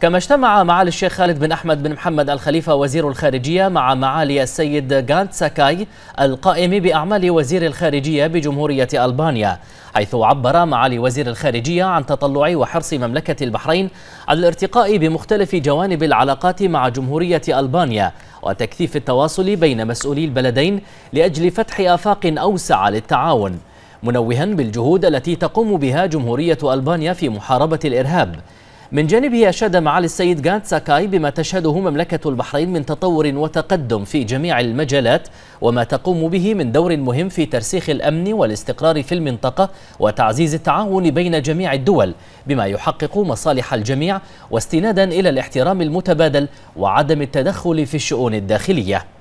كما اجتمع معالي الشيخ خالد بن أحمد بن محمد الخليفة وزير الخارجية مع معالي السيد غانت ساكاي القائم بأعمال وزير الخارجية بجمهورية ألبانيا حيث عبر معالي وزير الخارجية عن تطلع وحرص مملكة البحرين على الارتقاء بمختلف جوانب العلاقات مع جمهورية ألبانيا وتكثيف التواصل بين مسؤولي البلدين لأجل فتح آفاق أوسع للتعاون منوها بالجهود التي تقوم بها جمهورية ألبانيا في محاربة الإرهاب من جانبه أشاد معالي السيد غانت ساكاي بما تشهده مملكة البحرين من تطور وتقدم في جميع المجالات وما تقوم به من دور مهم في ترسيخ الأمن والاستقرار في المنطقة وتعزيز التعاون بين جميع الدول بما يحقق مصالح الجميع واستنادا إلى الاحترام المتبادل وعدم التدخل في الشؤون الداخلية